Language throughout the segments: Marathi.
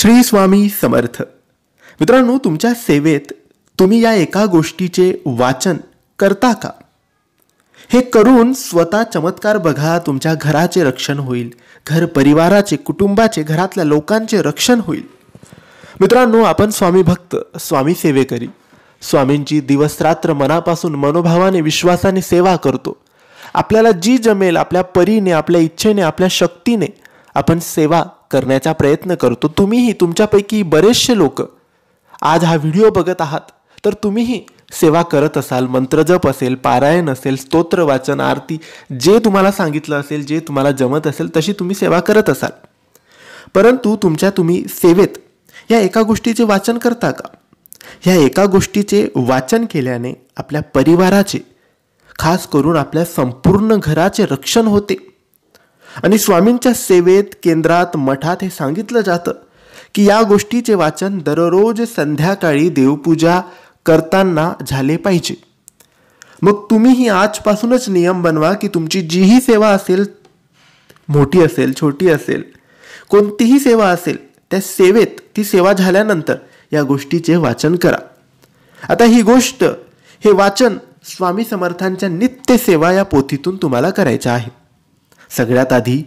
श्री स्वामी समर्थ मित्रांनो तुमच्या सेवेत तुम्ही या एका गोष्टीचे वाचन करता का हे करून स्वतः चमत्कार बघा तुमच्या घराचे रक्षण होईल घर परिवाराचे कुटुंबाचे घरातल्या लोकांचे रक्षण होईल मित्रांनो आपण स्वामी भक्त स्वामी सेवेकरी स्वामींची दिवसरात्र मनापासून मनोभावाने विश्वासाने सेवा करतो आपल्याला जी जमेल आपल्या परीने आपल्या इच्छेने आपल्या शक्तीने आपण सेवा करण्याचा प्रयत्न करतो तुम्हीही तुमच्यापैकी बरेचसे लोक आज हा व्हिडिओ बघत आहात तर तुम्हीही सेवा करत असाल मंत्रजप असेल पारायण असेल स्तोत्र वाचन आरती जे तुम्हाला सांगितलं असेल जे तुम्हाला जमत असेल तशी तुम्ही सेवा करत असाल परंतु तुमच्या तुम्ही सेवेत या एका गोष्टीचे वाचन करता का या एका गोष्टीचे वाचन केल्याने आपल्या परिवाराचे खास करून आपल्या संपूर्ण घराचे रक्षण होते आणि स्वामींच्या सेवेत केंद्रात मठात हे सांगितलं जातं की या गोष्टीचे वाचन दररोज संध्याकाळी देवपूजा करताना झाले पाहिजे मग तुम्ही ही आजपासूनच नियम बनवा की तुमची जीही सेवा असेल मोठी असेल छोटी असेल कोणतीही सेवा असेल त्या सेवेत ती सेवा झाल्यानंतर या गोष्टीचे वाचन करा आता ही गोष्ट हे वाचन स्वामी समर्थांच्या नित्य सेवा या पोथीतून तुम्हाला करायचं आहे सगळ्यात आधी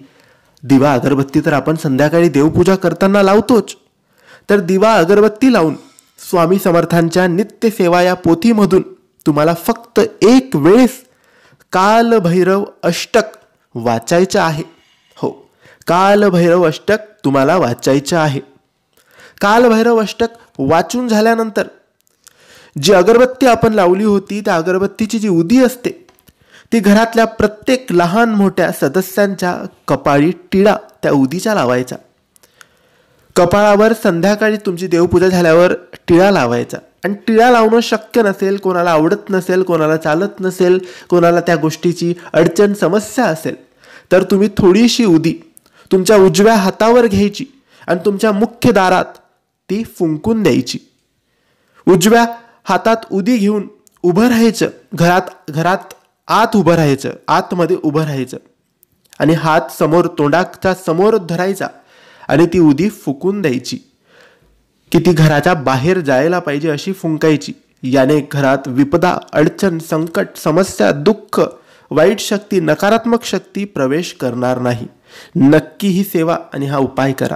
दिवा अगरबत्ती तर आपण संध्याकाळी देवपूजा करताना लावतोच तर दिवा अगरबत्ती लावून स्वामी समर्थांच्या नित्य सेवा या पोथीमधून तुम्हाला फक्त एक वेळेस कालभैरव अष्टक वाचायचं आहे हो कालभैरव अष्टक तुम्हाला वाचायचं आहे कालभैरव अष्टक वाचून झाल्यानंतर जी अगरबत्ती आपण लावली होती त्या अगरबत्तीची जी उदी असते ती घरातल्या प्रत्येक लहान मोठ्या सदस्यांच्या कपाळी टिळा त्या उदीच्या लावायचा कपाळावर संध्याकाळी तुमची देवपूजा झाल्यावर टिळा लावायचा आणि टिळा लावणं शक्य नसेल कोणाला आवडत नसेल कोणाला चालत नसेल कोणाला त्या गोष्टीची अडचण समस्या असेल तर तुम्ही थोडीशी उदी तुमच्या उजव्या हातावर घ्यायची आणि तुमच्या मुख्य दारात ती फुंकून द्यायची उजव्या हातात उदी घेऊन उभं राहायचं घरात घरात आत उभं राहायचं आतमध्ये उभं राहायचं आणि हात समोर तोंडाच्या समोर धरायचा आणि ती उदी फुकून द्यायची की ती घराच्या बाहेर जायला पाहिजे अशी फुंकायची याने घरात विपदा अडचण संकट समस्या दुःख वाईट शक्ती नकारात्मक शक्ती प्रवेश करणार नाही नक्की ही सेवा आणि हा उपाय करा